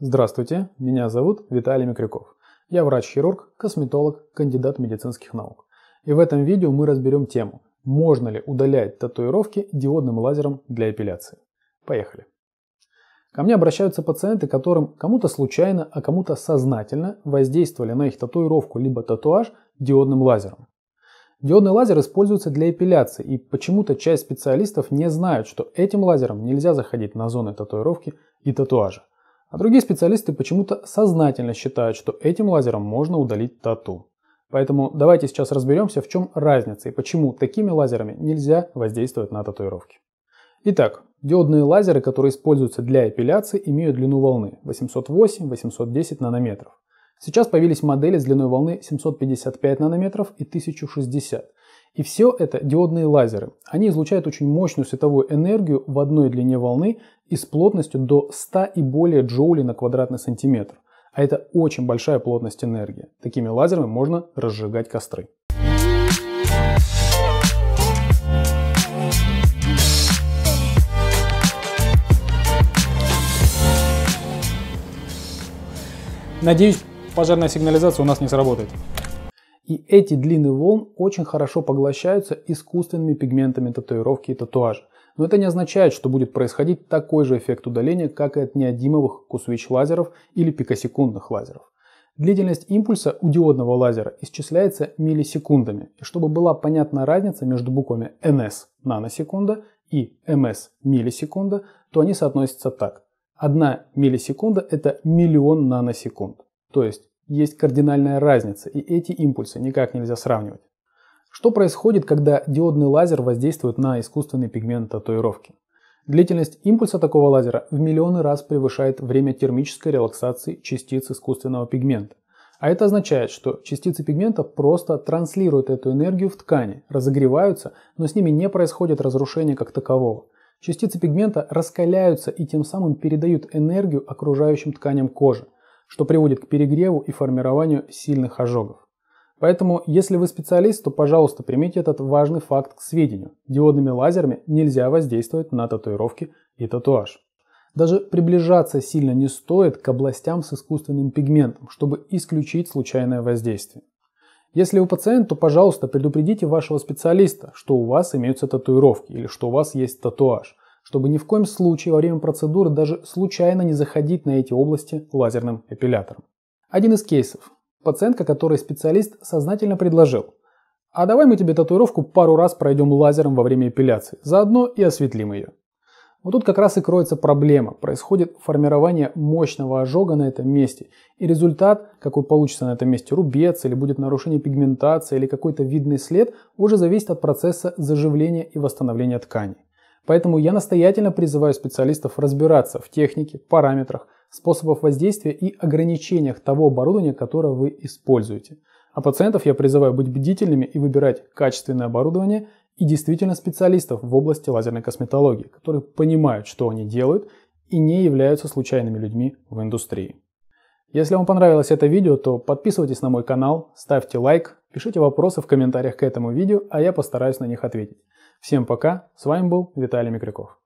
Здравствуйте, меня зовут Виталий Микрюков. Я врач-хирург, косметолог, кандидат медицинских наук. И в этом видео мы разберем тему, можно ли удалять татуировки диодным лазером для эпиляции. Поехали. Ко мне обращаются пациенты, которым кому-то случайно, а кому-то сознательно воздействовали на их татуировку либо татуаж диодным лазером. Диодный лазер используется для эпиляции, и почему-то часть специалистов не знают, что этим лазером нельзя заходить на зоны татуировки и татуажа. А другие специалисты почему-то сознательно считают, что этим лазером можно удалить тату. Поэтому давайте сейчас разберемся, в чем разница и почему такими лазерами нельзя воздействовать на татуировки. Итак, диодные лазеры, которые используются для эпиляции, имеют длину волны 808-810 нанометров. Сейчас появились модели с длиной волны 755 нанометров и 1060. И все это диодные лазеры. Они излучают очень мощную световую энергию в одной длине волны и с плотностью до 100 и более джоулей на квадратный сантиметр. А это очень большая плотность энергии. Такими лазерами можно разжигать костры. Надеюсь, пожарная сигнализация у нас не сработает. И эти длинные волн очень хорошо поглощаются искусственными пигментами татуировки и татуажа. Но это не означает, что будет происходить такой же эффект удаления, как и от неодимовых кусвич лазеров или пикосекундных лазеров. Длительность импульса у диодного лазера исчисляется миллисекундами. И чтобы была понятна разница между буквами NS – наносекунда и MS эм – миллисекунда, то они соотносятся так. Одна миллисекунда – это миллион наносекунд. То есть есть кардинальная разница, и эти импульсы никак нельзя сравнивать. Что происходит, когда диодный лазер воздействует на искусственный пигмент татуировки? Длительность импульса такого лазера в миллионы раз превышает время термической релаксации частиц искусственного пигмента. А это означает, что частицы пигмента просто транслируют эту энергию в ткани, разогреваются, но с ними не происходит разрушение как такового. Частицы пигмента раскаляются и тем самым передают энергию окружающим тканям кожи – что приводит к перегреву и формированию сильных ожогов. Поэтому, если вы специалист, то, пожалуйста, примите этот важный факт к сведению. Диодными лазерами нельзя воздействовать на татуировки и татуаж. Даже приближаться сильно не стоит к областям с искусственным пигментом, чтобы исключить случайное воздействие. Если вы пациент, то, пожалуйста, предупредите вашего специалиста, что у вас имеются татуировки или что у вас есть татуаж – чтобы ни в коем случае во время процедуры даже случайно не заходить на эти области лазерным эпилятором. Один из кейсов. Пациентка, которой специалист сознательно предложил. А давай мы тебе татуировку пару раз пройдем лазером во время эпиляции, заодно и осветлим ее. Вот тут как раз и кроется проблема. Происходит формирование мощного ожога на этом месте. И результат, какой получится на этом месте, рубец или будет нарушение пигментации или какой-то видный след, уже зависит от процесса заживления и восстановления тканей. Поэтому я настоятельно призываю специалистов разбираться в технике, параметрах, способах воздействия и ограничениях того оборудования, которое вы используете. А пациентов я призываю быть бдительными и выбирать качественное оборудование и действительно специалистов в области лазерной косметологии, которые понимают, что они делают и не являются случайными людьми в индустрии. Если вам понравилось это видео, то подписывайтесь на мой канал, ставьте лайк, Пишите вопросы в комментариях к этому видео, а я постараюсь на них ответить. Всем пока, с вами был Виталий Микряков.